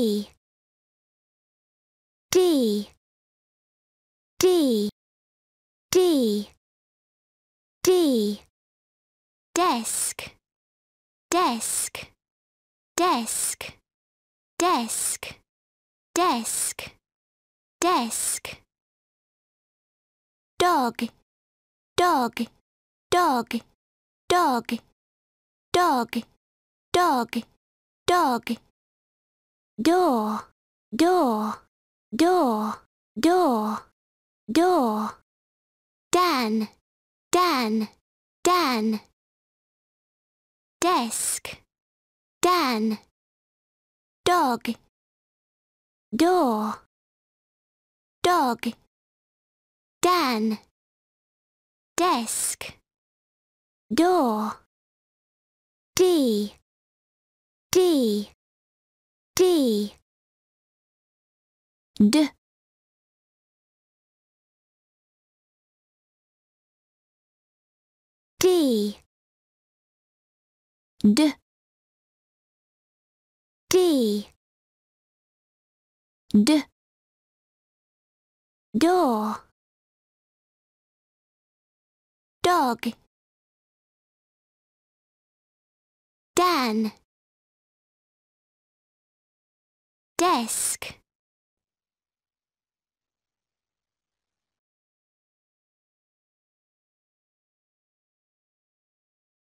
D D D D D Desk Desk Desk Desk Desk Desk Dog Dog Dog Dog Dog Dog Dog door, door, door, door, door. Dan, Dan, Dan. Desk, Dan. Dog, door, dog. Dan, desk, door. D, D. D D D D D door dog Dan desk.